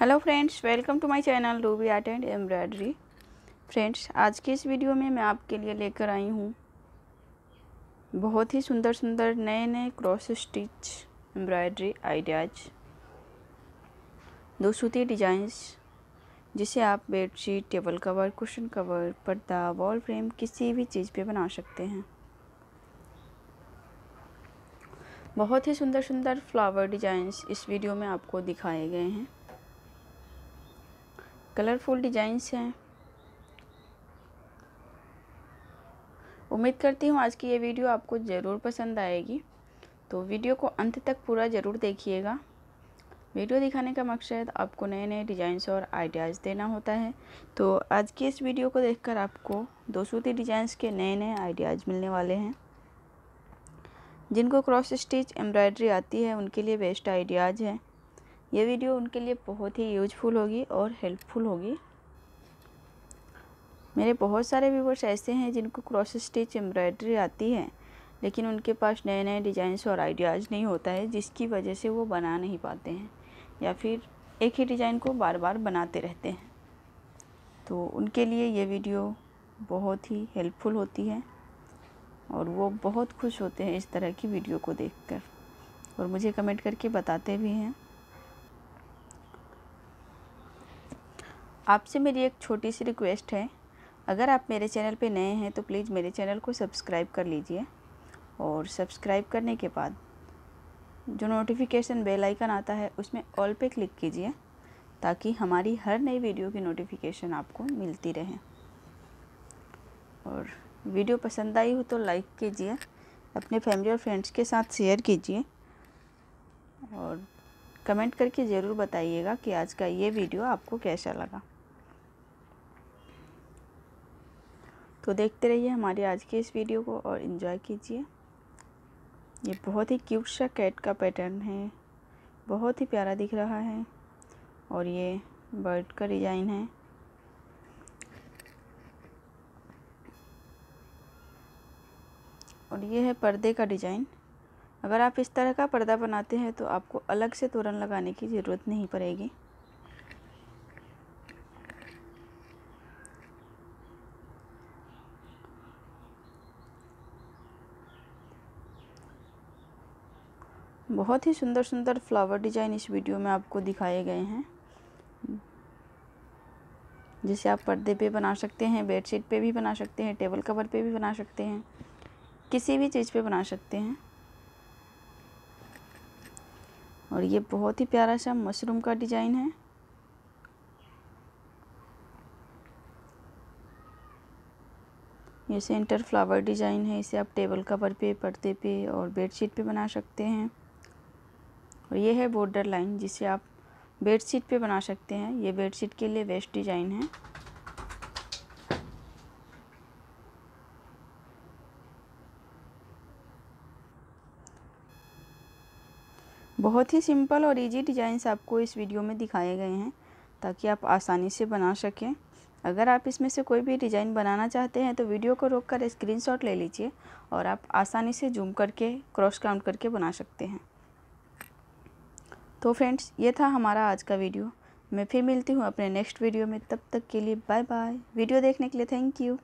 hello friends welcome to my channel Ruby art and embroidery friends आज की इस video में मैं आपके लिए लेकर आई हूँ बहुत ही सुंदर सुंदर नए नए क्रॉस स्टिच एम्ब्रॉयडरी आइडियाज दो सूती डिजाइंस जिसे आप bedsheet table cover cushion cover पर्दा वॉल फ्रेम किसी भी चीज़ पे बना सकते हैं बहुत ही सुंदर सुंदर फ्लावर डिजाइंस इस वीडियो में आपको दिखाए गए हैं कलरफुल डिजाइंस हैं उम्मीद करती हूँ आज की ये वीडियो आपको ज़रूर पसंद आएगी तो वीडियो को अंत तक पूरा ज़रूर देखिएगा वीडियो दिखाने का मकसद आपको नए नए डिज़ाइंस और आइडियाज़ देना होता है तो आज की इस वीडियो को देखकर आपको दो सूती डिज़ाइंस के नए नए आइडियाज़ मिलने वाले हैं जिनको क्रॉस स्टिच एम्ब्रॉयडरी आती है उनके लिए बेस्ट आइडियाज़ हैं ये वीडियो उनके लिए बहुत ही यूजफुल होगी और हेल्पफुल होगी मेरे बहुत सारे व्यूवर्स ऐसे हैं जिनको क्रॉस स्टिच एम्ब्रॉयडरी आती है लेकिन उनके पास नए नए डिज़ाइंस और आइडियाज़ नहीं होता है जिसकी वजह से वो बना नहीं पाते हैं या फिर एक ही डिज़ाइन को बार बार बनाते रहते हैं तो उनके लिए ये वीडियो बहुत ही हेल्पफुल होती है और वो बहुत खुश होते हैं इस तरह की वीडियो को देखकर और मुझे कमेंट करके बताते भी हैं आपसे मेरी एक छोटी सी रिक्वेस्ट है अगर आप मेरे चैनल पे नए हैं तो प्लीज़ मेरे चैनल को सब्सक्राइब कर लीजिए और सब्सक्राइब करने के बाद जो नोटिफिकेशन बेल आइकन आता है उसमें ऑल पे क्लिक कीजिए ताकि हमारी हर नई वीडियो की नोटिफिकेशन आपको मिलती रहे और वीडियो पसंद आई हो तो लाइक कीजिए अपने फैमिली और फ्रेंड्स के साथ शेयर कीजिए और कमेंट करके ज़रूर बताइएगा कि आज का ये वीडियो आपको कैसा लगा तो देखते रहिए हमारे आज के इस वीडियो को और इन्जॉय कीजिए ये बहुत ही क्यूट सा कैट का पैटर्न है बहुत ही प्यारा दिख रहा है और ये बर्ड का डिज़ाइन है और ये है पर्दे का डिज़ाइन अगर आप इस तरह का पर्दा बनाते हैं तो आपको अलग से तोरण लगाने की ज़रूरत नहीं पड़ेगी बहुत ही सुंदर सुंदर फ्लावर डिजाइन इस वीडियो में आपको दिखाए गए हैं जिसे आप पर्दे पे बना सकते हैं बेडशीट पे भी बना सकते हैं टेबल कवर पे भी बना सकते हैं किसी भी चीज़ पे बना सकते हैं और ये बहुत ही प्यारा सा मशरूम का डिज़ाइन है ये सेंटर फ्लावर डिज़ाइन है इसे आप टेबल कवर पे पर्दे पे और बेडशीट पे बना सकते हैं और ये है बॉर्डर लाइन जिसे आप बेडशीट पे बना सकते हैं ये बेडशीट के लिए वेस्ट डिज़ाइन है बहुत ही सिंपल और इजी डिज़ाइंस आपको इस वीडियो में दिखाए गए हैं ताकि आप आसानी से बना सकें अगर आप इसमें से कोई भी डिज़ाइन बनाना चाहते हैं तो वीडियो को रोककर स्क्रीनशॉट ले लीजिए और आप आसानी से जूम करके क्रॉस काउंट करके बना सकते हैं तो फ्रेंड्स ये था हमारा आज का वीडियो मैं फिर मिलती हूँ अपने नेक्स्ट वीडियो में तब तक के लिए बाय बाय वीडियो देखने के लिए थैंक यू